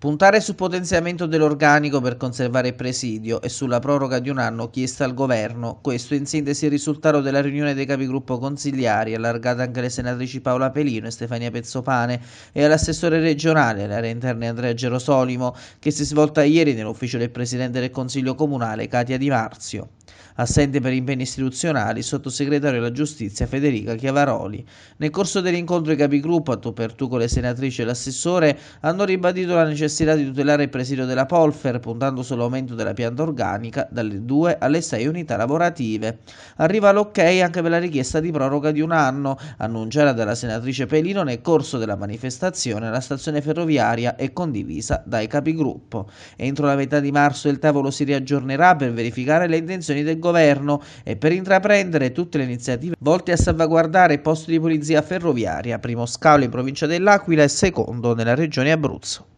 Puntare sul potenziamento dell'organico per conservare il presidio e sulla proroga di un anno chiesta al governo, questo in sintesi è il risultato della riunione dei capigruppo consigliari, allargata anche alle senatrici Paola Pelino e Stefania Pezzopane e all'assessore regionale all'area interna Andrea Gerosolimo, che si è svolta ieri nell'ufficio del Presidente del Consiglio Comunale Katia Di Marzio. Assente per impegni istituzionali sottosegretario alla giustizia Federica Chiavaroli. Nel corso dell'incontro i capigruppo, a tu per tu con le senatrici e l'assessore, hanno ribadito la necessità di tutelare il presidio della Polfer, puntando sull'aumento della pianta organica dalle 2 alle 6 unità lavorative. Arriva l'ok anche per la richiesta di proroga di un anno, annunciata dalla senatrice Pelino nel corso della manifestazione alla stazione ferroviaria e condivisa dai capigruppo. Entro la metà di marzo il tavolo si riaggiornerà per verificare le intenzioni azioni del governo e per intraprendere tutte le iniziative volte a salvaguardare i posti di polizia ferroviaria, primo scalo in provincia dell'Aquila e secondo nella regione Abruzzo.